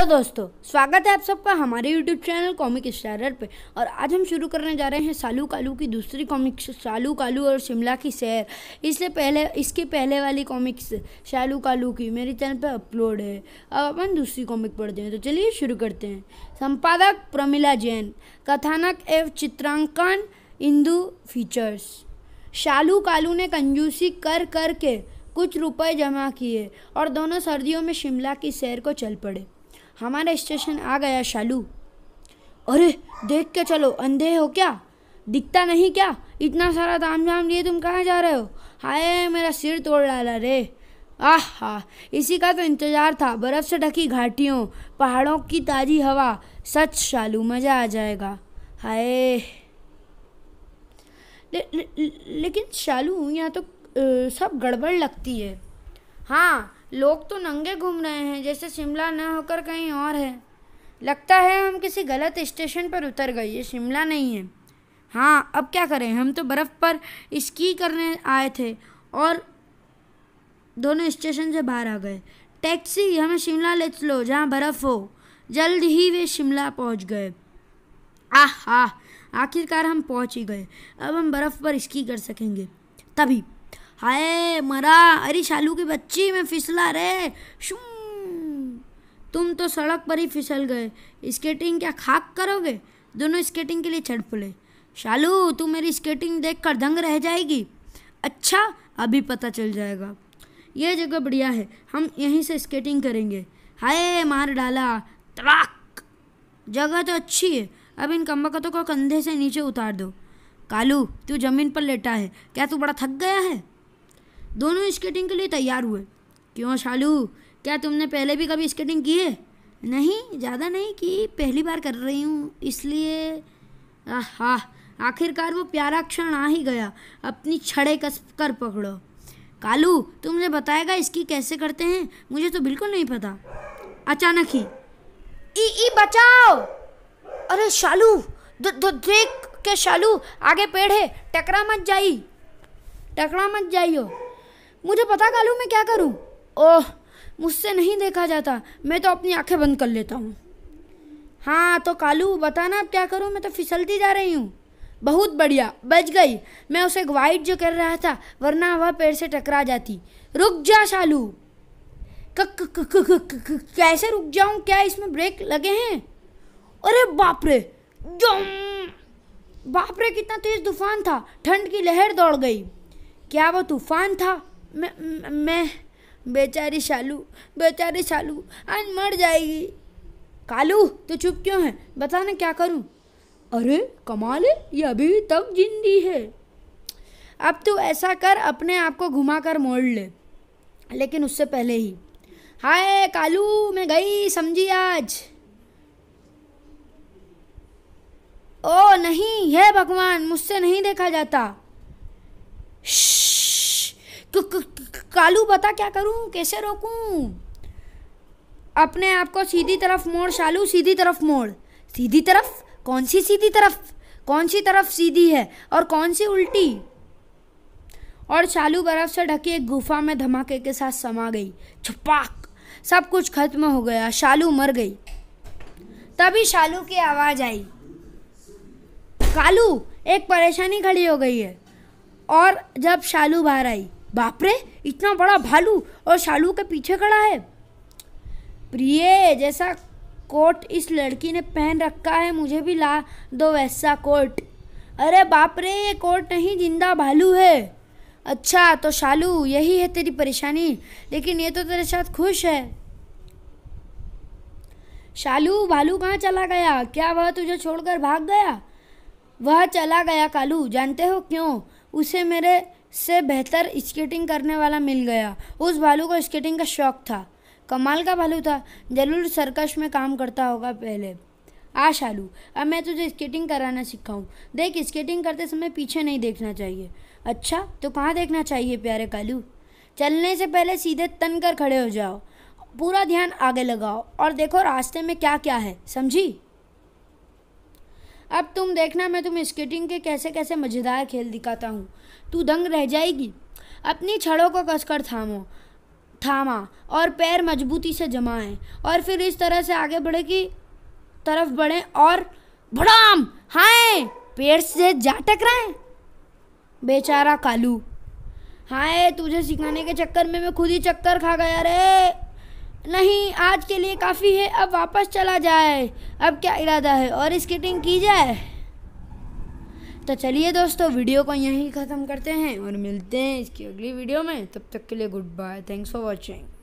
तो दोस्तों स्वागत है आप सबका हमारे YouTube चैनल कॉमिक स्टारर पे और आज हम शुरू करने जा रहे हैं सालू कालू की दूसरी कॉमिक्स सालू कालू और शिमला की सैर इससे पहले इसके पहले वाली कॉमिक्स सालू कालू की मेरे चैनल पे अपलोड है अब अपन दूसरी कॉमिक पढ़ते हैं तो चलिए शुरू करते हैं संपादक प्रमिला जैन कथानक एवं चित्रांकन इंदु फीचर्स शालू कालू ने कंजूसी कर कर के कुछ रुपए जमा किए और दोनों सर्दियों में शिमला की सैर को चल पड़े हमारा स्टेशन आ गया शालू अरे देख के चलो अंधे हो क्या दिखता नहीं क्या इतना सारा ताम झाम लिए तुम कहाँ जा रहे हो हाय मेरा सिर तोड़ डाला रे आह हा इसी का तो इंतज़ार था बर्फ़ से ढकी घाटियों पहाड़ों की ताज़ी हवा सच शालू मज़ा आ जाएगा हाय ले, ले, लेकिन शालू यहाँ तो सब गड़बड़ लगती है हाँ लोग तो नंगे घूम रहे हैं जैसे शिमला न होकर कहीं और है लगता है हम किसी गलत स्टेशन पर उतर गए ये शिमला नहीं है हाँ अब क्या करें हम तो बर्फ़ पर स्की करने आए थे और दोनों स्टेशन से बाहर आ गए टैक्सी हमें शिमला ले चलो जहाँ बर्फ़ हो जल्द ही वे शिमला पहुँच गए आह आह आखिरकार हम पहुँच ही गए अब हम बर्फ़ पर स्की कर सकेंगे तभी हाय मरा अरे शालू की बच्ची मैं फिसला रे तुम तो सड़क पर ही फिसल गए स्केटिंग क्या खाक करोगे दोनों स्केटिंग के लिए चढ़ पड़े शालू तू मेरी स्केटिंग देख कर दंग रह जाएगी अच्छा अभी पता चल जाएगा यह जगह बढ़िया है हम यहीं से स्केटिंग करेंगे हाय मार डाला तड़ाक जगह तो अच्छी है अब इन कम्बकतों को कंधे से नीचे उतार दो कालू तू ज़मीन पर लेटा है क्या तू बड़ा थक गया है दोनों स्केटिंग के लिए तैयार हुए क्यों शालू क्या तुमने पहले भी कभी स्केटिंग की है नहीं ज़्यादा नहीं कि पहली बार कर रही हूँ इसलिए हाँ आखिरकार वो प्यारा क्षण आ ही गया अपनी छड़े कस कर पकड़ो कालू तुमने बताएगा इसकी कैसे करते हैं मुझे तो बिल्कुल नहीं पता अचानक ही ई ई बचाओ अरे शालू द, द, देख के शालू आगे पेड़ है टकरा मत जाई टकरा मत जाइयो मुझे पता कालू मैं क्या करूं? ओह मुझसे नहीं देखा जाता मैं तो अपनी आंखें बंद कर लेता हूँ हाँ तो कालू बताना अब क्या करूँ मैं तो फिसलती जा रही हूँ बहुत बढ़िया बच गई मैं उसे ग्वाइट जो कर रहा था वरना वह पेड़ से टकरा जाती रुक जा शालू कैसे रुक जाऊँ क्या इसमें ब्रेक लगे हैं अरे बाप रे बाप रे कितना तेज तूफान था ठंड की लहर दौड़ गई क्या वो तूफान था मैं मैं बेचारी शालू बेचारी शालू आज मर जाएगी कालू तो चुप क्यों है बता ना क्या करूं अरे कमाल है ये अभी तक जिंदी है अब तू ऐसा कर अपने आप को घुमा कर मोड़ ले लेकिन उससे पहले ही हाय कालू मैं गई समझी आज ओ नहीं है भगवान मुझसे नहीं देखा जाता कालू बता क्या करूं कैसे रोकूं अपने आप को सीधी तरफ मोड़ शालू सीधी तरफ मोड़ सीधी तरफ कौन सी सीधी तरफ कौन सी तरफ सीधी है और कौन सी उल्टी और शालू बर्फ से ढकी एक गुफा में धमाके के साथ समा गई छुपाक सब कुछ खत्म हो गया शालू मर गई तभी शालू की आवाज़ आई कालू एक परेशानी खड़ी हो गई है और जब शालू बाहर आई बापरे इतना बड़ा भालू और शालू के पीछे खड़ा है प्रिय जैसा कोट इस लड़की ने पहन रखा है मुझे भी ला दो वैसा कोट अरे बाप रे ये कोट नहीं जिंदा भालू है अच्छा तो शालू यही है तेरी परेशानी लेकिन ये तो तेरे साथ खुश है शालू भालू कहाँ चला गया क्या वह तुझे छोड़कर भाग गया वह चला गया कालू जानते हो क्यों उसे मेरे से बेहतर स्केटिंग करने वाला मिल गया उस भालू को स्केटिंग का शौक था कमाल का भालू था जरूर सर्कस में काम करता होगा पहले आ शालू अब मैं तुझे स्केटिंग कराना सिखाऊं देख स्केटिंग करते समय पीछे नहीं देखना चाहिए अच्छा तो कहाँ देखना चाहिए प्यारे कालू चलने से पहले सीधे तन कर खड़े हो जाओ पूरा ध्यान आगे लगाओ और देखो रास्ते में क्या क्या है समझी अब तुम देखना मैं तुम्हें स्केटिंग के कैसे कैसे मज़ेदार खेल दिखाता हूँ तू दंग रह जाएगी अपनी छड़ों को कसकर थामो थामा और पैर मजबूती से जमाएं और फिर इस तरह से आगे बढ़े की तरफ बढ़ें और भड़ाम हाय पेड़ से जा टकराएं बेचारा कालू हाय तुझे सिखाने के चक्कर में मैं खुद ही चक्कर खा गया रे नहीं आज के लिए काफ़ी है अब वापस चला जाए अब क्या इरादा है और स्केटिंग की जाए तो चलिए दोस्तों वीडियो को यहीं ख़त्म करते हैं और मिलते हैं इसकी अगली वीडियो में तब तक के लिए good bye thanks for watching